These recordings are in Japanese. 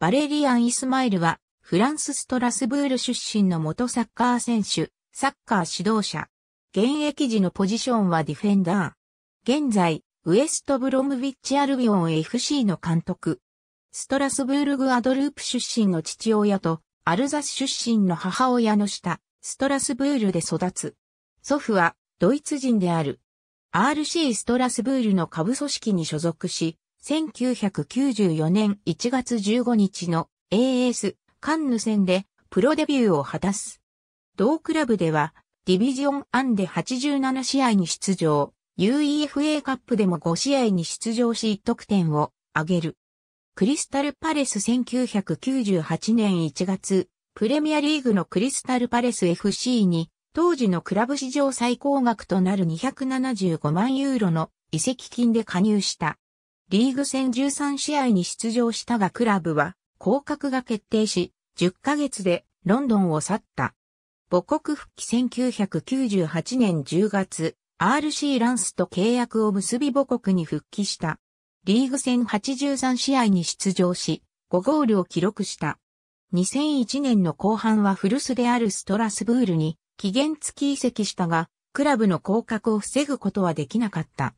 バレリアン・イスマイルは、フランス・ストラスブール出身の元サッカー選手、サッカー指導者。現役時のポジションはディフェンダー。現在、ウエストブロムビッチ・アルビオン FC の監督。ストラスブールグ・アドループ出身の父親と、アルザス出身の母親の下、ストラスブールで育つ。祖父は、ドイツ人である。RC ストラスブールの下部組織に所属し、1994年1月15日の AS カンヌ戦でプロデビューを果たす。同クラブではディビジョンアンで87試合に出場、UEFA カップでも5試合に出場し得点を挙げる。クリスタルパレス1998年1月、プレミアリーグのクリスタルパレス FC に当時のクラブ史上最高額となる275万ユーロの移籍金で加入した。リーグ戦13試合に出場したがクラブは降格が決定し、10ヶ月でロンドンを去った。母国復帰1998年10月、RC ランスと契約を結び母国に復帰した。リーグ戦83試合に出場し、5ゴールを記録した。2001年の後半は古巣であるストラスブールに期限付き移籍したが、クラブの降格を防ぐことはできなかった。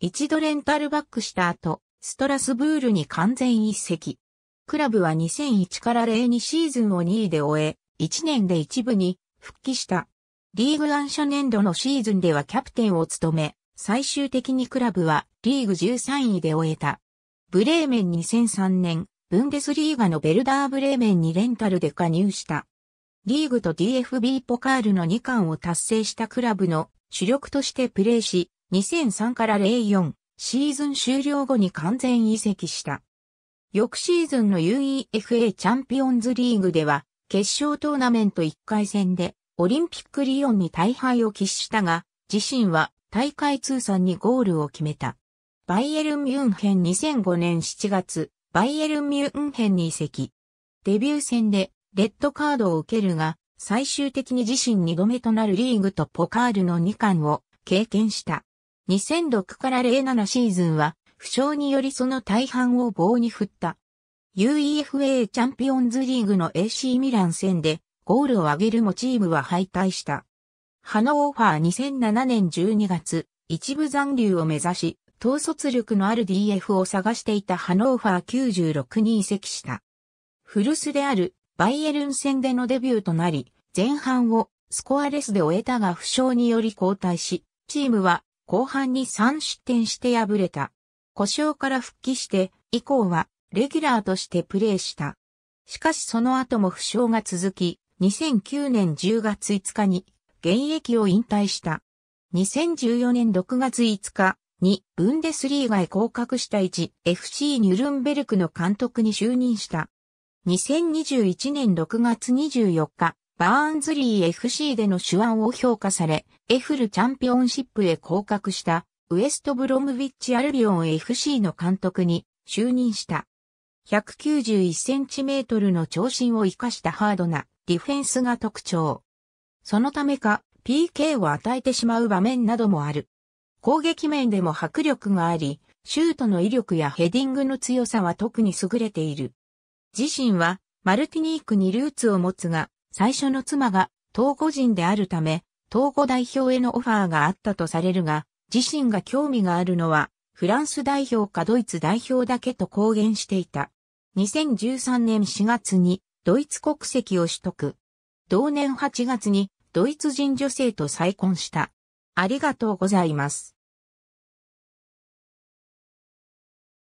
一度レンタルバックした後、ストラスブールに完全移籍。クラブは2001から02シーズンを2位で終え、1年で一部に復帰した。リーグ暗初年度のシーズンではキャプテンを務め、最終的にクラブはリーグ13位で終えた。ブレーメン2003年、ブンデスリーガのベルダーブレーメンにレンタルで加入した。リーグと DFB ポカールの2冠を達成したクラブの主力としてプレーし、2003から04シーズン終了後に完全移籍した。翌シーズンの UEFA チャンピオンズリーグでは、決勝トーナメント1回戦で、オリンピックリオンに大敗を喫したが、自身は大会通算にゴールを決めた。バイエルン・ミュンヘン2005年7月、バイエルミュンヘンに移籍。デビュー戦でレッドカードを受けるが、最終的に自身2度目となるリーグとポカールの2冠を経験した。2006から07シーズンは、負傷によりその大半を棒に振った。UEFA チャンピオンズリーグの AC ミラン戦でゴールを挙げるもチームは敗退した。ハノーファー2007年12月、一部残留を目指し、統率力のある DF を探していたハノーファー96に移籍した。古巣であるバイエルン戦でのデビューとなり、前半をスコアレスで終えたが負傷により交代し、チームは後半に3失点して敗れた。故障から復帰して以降はレギュラーとしてプレーした。しかしその後も負傷が続き、2009年10月5日に現役を引退した。2014年6月5日にブンデスリーガへ降格した1 FC ニュルンベルクの監督に就任した。2021年6月24日、バーンズリー FC での手腕を評価され、エフルチャンピオンシップへ降格したウエストブロムビッチアルビオン FC の監督に就任した。191センチメートルの長身を生かしたハードなディフェンスが特徴。そのためか PK を与えてしまう場面などもある。攻撃面でも迫力があり、シュートの威力やヘディングの強さは特に優れている。自身はマルティニークにルーツを持つが、最初の妻が東郷人であるため、東語代表へのオファーがあったとされるが、自身が興味があるのは、フランス代表かドイツ代表だけと公言していた。2013年4月にドイツ国籍を取得。同年8月にドイツ人女性と再婚した。ありがとうございます。